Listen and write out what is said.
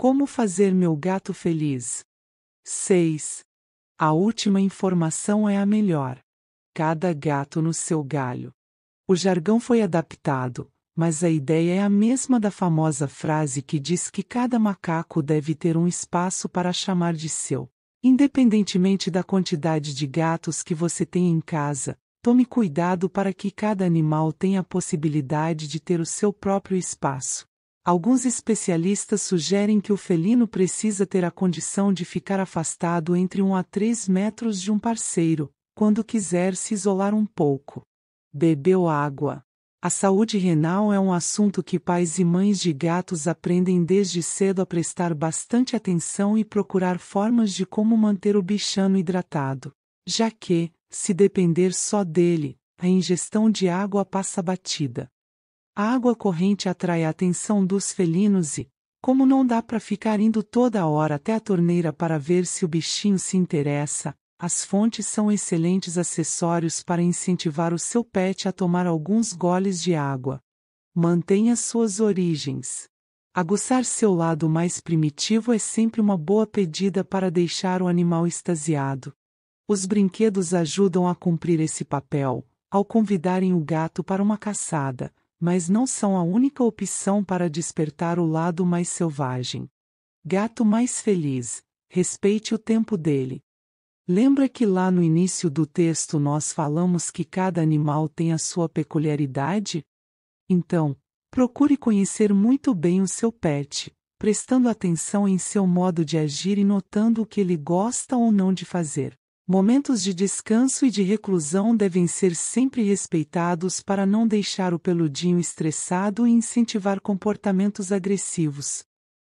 Como fazer meu gato feliz? 6. A última informação é a melhor. Cada gato no seu galho. O jargão foi adaptado, mas a ideia é a mesma da famosa frase que diz que cada macaco deve ter um espaço para chamar de seu. Independentemente da quantidade de gatos que você tem em casa, tome cuidado para que cada animal tenha a possibilidade de ter o seu próprio espaço. Alguns especialistas sugerem que o felino precisa ter a condição de ficar afastado entre 1 a 3 metros de um parceiro, quando quiser se isolar um pouco. Bebeu água. A saúde renal é um assunto que pais e mães de gatos aprendem desde cedo a prestar bastante atenção e procurar formas de como manter o bichano hidratado, já que, se depender só dele, a ingestão de água passa batida. A água corrente atrai a atenção dos felinos e, como não dá para ficar indo toda hora até a torneira para ver se o bichinho se interessa, as fontes são excelentes acessórios para incentivar o seu pet a tomar alguns goles de água. Mantenha suas origens. Aguçar seu lado mais primitivo é sempre uma boa pedida para deixar o animal extasiado. Os brinquedos ajudam a cumprir esse papel, ao convidarem o gato para uma caçada, mas não são a única opção para despertar o lado mais selvagem. Gato mais feliz, respeite o tempo dele. Lembra que lá no início do texto nós falamos que cada animal tem a sua peculiaridade? Então, procure conhecer muito bem o seu pet, prestando atenção em seu modo de agir e notando o que ele gosta ou não de fazer. Momentos de descanso e de reclusão devem ser sempre respeitados para não deixar o peludinho estressado e incentivar comportamentos agressivos.